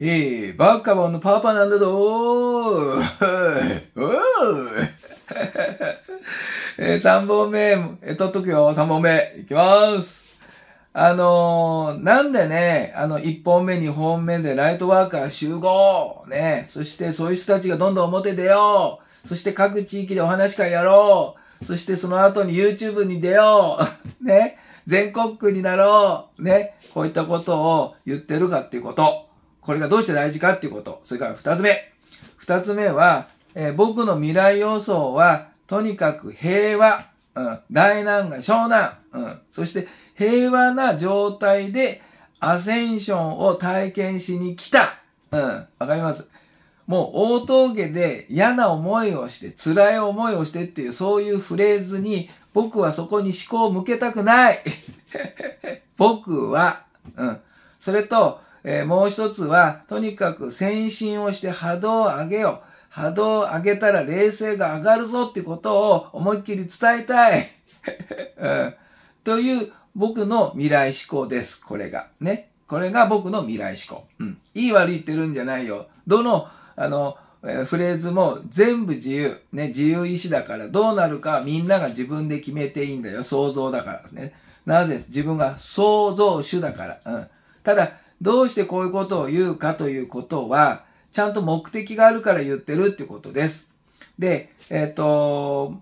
えー、バッカボンのパパなんだぞーえー、3本目、えー、取っとくよ。3本目。いきます。あのー、なんでね、あの、1本目、2本目でライトワーカー集合ね、そしてそういう人たちがどんどん表出ようそして各地域でお話会やろうそしてその後に YouTube に出ようね、全国区になろうね、こういったことを言ってるかっていうこと。これがどうして大事かっていうこと。それから二つ目。二つ目は、えー、僕の未来予想は、とにかく平和、うん、大難が湘南、うん、そして平和な状態でアセンションを体験しに来た。うん、わかります。もう大峠で嫌な思いをして、辛い思いをしてっていう、そういうフレーズに、僕はそこに思考を向けたくない。僕は、うん。それと、えー、もう一つは、とにかく先進をして波動を上げよう。波動を上げたら冷静が上がるぞってことを思いっきり伝えたい。うん、という僕の未来思考です。これが。ね。これが僕の未来思考。うん。いい悪いってるんじゃないよ。どの、あの、えフレーズも全部自由。ね。自由意志だからどうなるかみんなが自分で決めていいんだよ。想像だからですね。なぜ自分が想像主だから。うん。ただ、どうしてこういうことを言うかということは、ちゃんと目的があるから言ってるってことです。で、えっ、ー、と、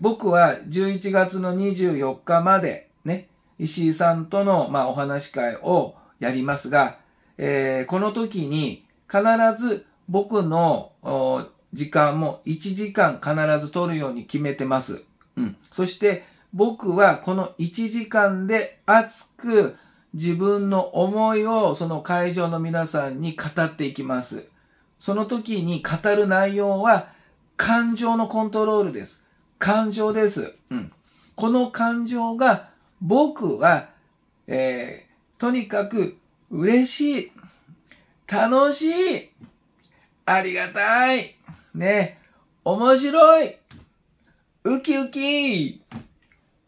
僕は11月の24日までね、石井さんとの、まあ、お話し会をやりますが、えー、この時に必ず僕の時間も1時間必ず取るように決めてます。うん。そして僕はこの1時間で熱く自分の思いをその会場の皆さんに語っていきます。その時に語る内容は感情のコントロールです。感情です。うん、この感情が僕は、えー、とにかく嬉しい、楽しい、ありがたい、ね、面白い、ウキウキ、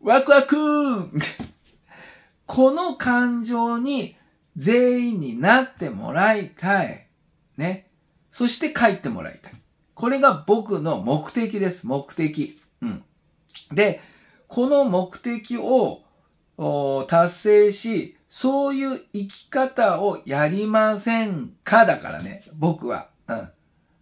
ワクワクこの感情に全員になってもらいたい。ね。そして帰ってもらいたい。これが僕の目的です。目的。うん。で、この目的を達成し、そういう生き方をやりませんかだからね、僕は。うん。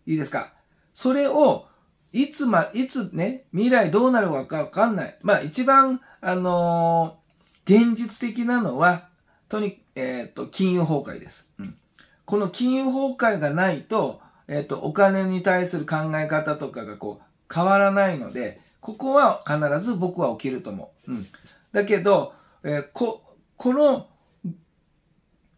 いいですかそれを、いつま、いつね、未来どうなるかわかんない。まあ一番、あのー現実的なのは、とに、えっ、ー、と、金融崩壊です。うん。この金融崩壊がないと、えっ、ー、と、お金に対する考え方とかがこう、変わらないので、ここは必ず僕は起きると思う。うん。だけど、えー、こ、この、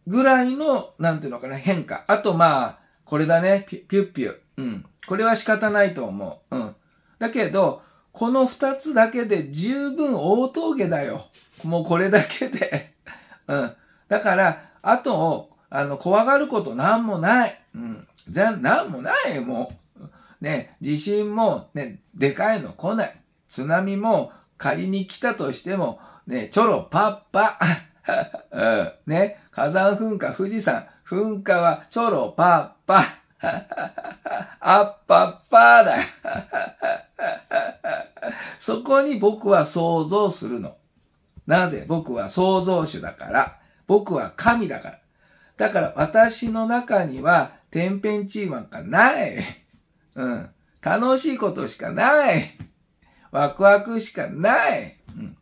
ぐらいの、なんていうのかな、変化。あと、まあ、これだね、ピュッピュ。うん。これは仕方ないと思う。うん。だけど、この二つだけで十分大峠だよ。もうこれだけで うん。だから、あと、あの、怖がることなんもない。うん。全、なんもないもう。ね、地震も、ね、でかいの来ない。津波も仮に来たとしても、ね、ちょろパッパ。うん、ね、火山噴火、富士山、噴火はちょろパッパ。あっぱっぱだ。そこに僕は想像するの。なぜ僕は創造主だから。僕は神だから。だから私の中には天変地異なんかない。うん。楽しいことしかない。ワクワクしかない。うん。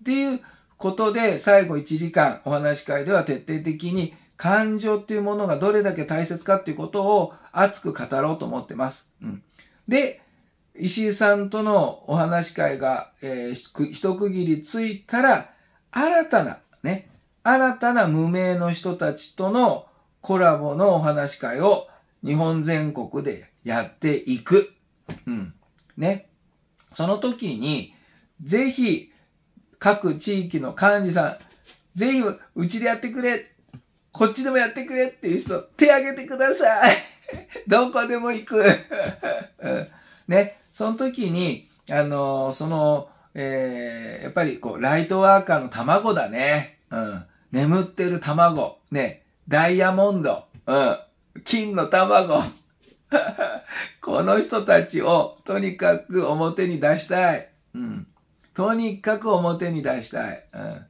っていうことで、最後1時間お話し会では徹底的に感情っていうものがどれだけ大切かっていうことを熱く語ろうと思ってます。うん。で、石井さんとのお話し会が、えー、一区切りついたら、新たな、ね、新たな無名の人たちとのコラボのお話し会を日本全国でやっていく。うん。ね。その時に、ぜひ、各地域の幹事さん、ぜひ、うちでやってくれ、こっちでもやってくれっていう人、手挙げてください どこでも行く ね。その時に、あのその、えー、やっぱりこう、ライトワーカーの卵だね。うん。眠ってる卵。ね。ダイヤモンド。うん。金の卵。この人たちをとにかく表に出したい。うん。とにかく表に出したい。うん。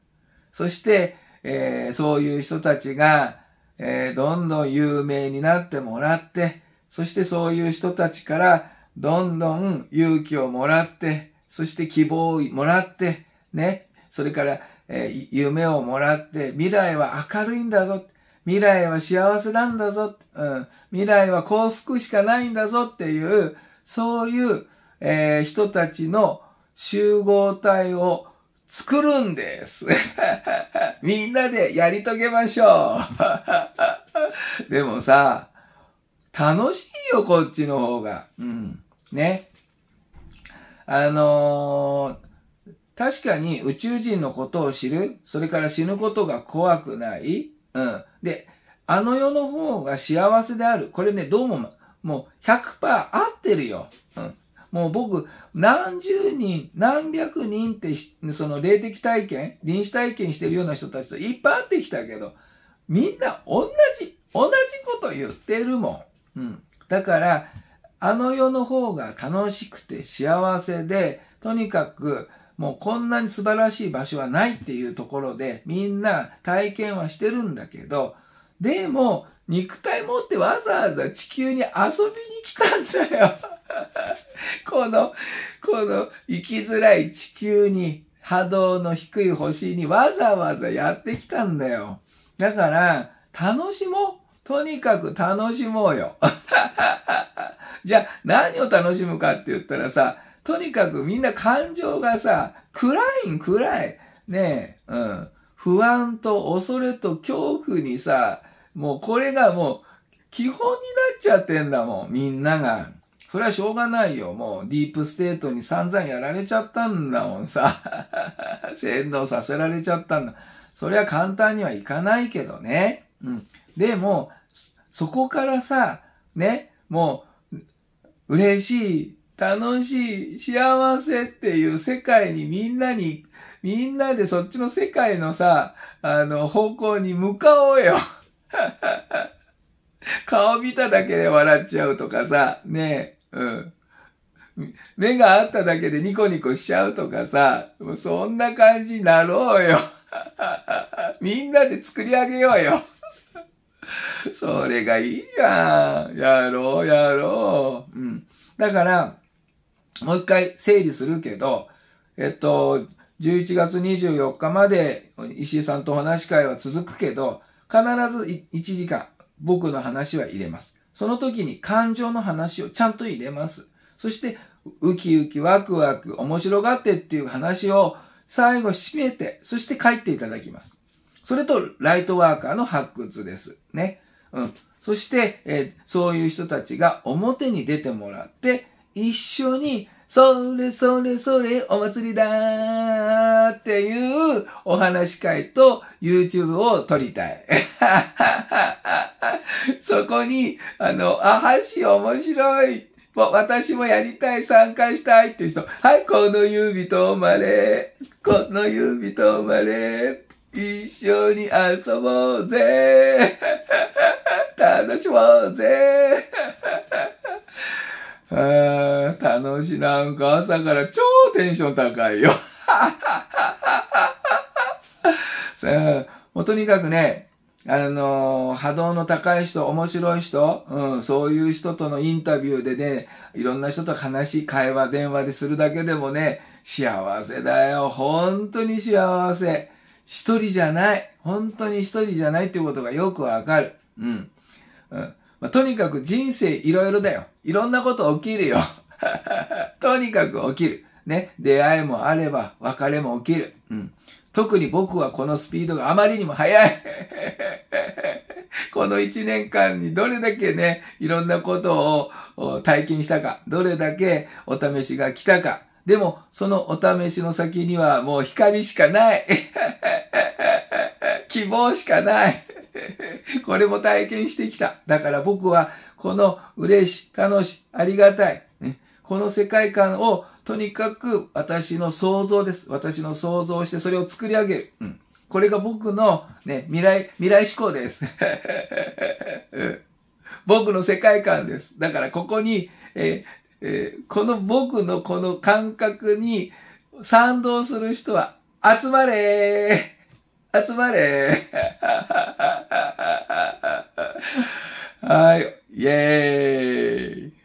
そして、えー、そういう人たちが、えー、どんどん有名になってもらって、そしてそういう人たちから、どんどん勇気をもらって、そして希望をもらって、ね、それから、えー、夢をもらって、未来は明るいんだぞ。未来は幸せなんだぞ。うん。未来は幸福しかないんだぞっていう、そういう、えー、人たちの集合体を作るんです。みんなでやり遂げましょう。でもさ、楽しいよ、こっちの方が。うん。ね。あのー、確かに宇宙人のことを知る、それから死ぬことが怖くない、うん。で、あの世の方が幸せである。これね、どうも、もう100%合ってるよ。うん。もう僕、何十人、何百人って、その霊的体験、臨死体験してるような人たちといっぱい会ってきたけど、みんな同じ、同じこと言ってるもん。うん。だから、あの世の方が楽しくて幸せで、とにかくもうこんなに素晴らしい場所はないっていうところで、みんな体験はしてるんだけど、でも、肉体持ってわざわざ地球に遊びに来たんだよ この、この生きづらい地球に波動の低い星にわざわざやってきたんだよ。だから、楽しもう。とにかく楽しもうよ。じゃあ何を楽しむかって言ったらさ、とにかくみんな感情がさ、暗いん暗い。ねえ、うん。不安と恐れと恐怖にさ、もうこれがもう基本になっちゃってんだもん、みんなが。それはしょうがないよ。もうディープステートに散々やられちゃったんだもんさ。洗脳させられちゃったんだ。それは簡単にはいかないけどね。うん。でも、そこからさ、ね、もう嬉しい、楽しい、幸せっていう世界にみんなに、みんなでそっちの世界のさ、あの、方向に向かおうよ。顔見ただけで笑っちゃうとかさ、ねえ、うん。目が合っただけでニコニコしちゃうとかさ、そんな感じになろうよ。みんなで作り上げようよ。それがいいじゃん。やろう、やろう。うん。だから、もう一回整理するけど、えっと、11月24日まで石井さんとお話し会は続くけど、必ず1時間僕の話は入れます。その時に感情の話をちゃんと入れます。そして、ウキウキワクワク面白がってっていう話を最後締めて、そして帰っていただきます。それと、ライトワーカーの発掘です。ね。うん。そして、えー、そういう人たちが表に出てもらって、一緒に、それそれそれお祭りだーっていうお話会と YouTube を撮りたい。そこに、あの、あ、はし面白い。私もやりたい、参加したいっていう人。はい、この指と生まれ。この指と生まれ。一緒に遊ぼうぜ 楽しもうぜ あ楽しいなんか朝から超テンション高いよ さあ、もうとにかくね、あのー、波動の高い人、面白い人、うん、そういう人とのインタビューでね、いろんな人と話、会話、電話でするだけでもね、幸せだよ。本当に幸せ。一人じゃない。本当に一人じゃないってことがよくわかる。うん。うん。まあ、とにかく人生いろいろだよ。いろんなこと起きるよ。とにかく起きる。ね。出会いもあれば、別れも起きる。うん。特に僕はこのスピードがあまりにも速い。この一年間にどれだけね、いろんなことを体験したか、どれだけお試しが来たか、でも、そのお試しの先にはもう光しかない。希望しかない。これも体験してきた。だから僕は、この嬉し、楽し、ありがたい。この世界観を、とにかく私の想像です。私の想像して、それを作り上げる。うんこれが僕の、ね、未来、未来思考です。僕の世界観です。だからここに、ええー、この僕のこの感覚に賛同する人は集まれ集まれ はい、イェーイ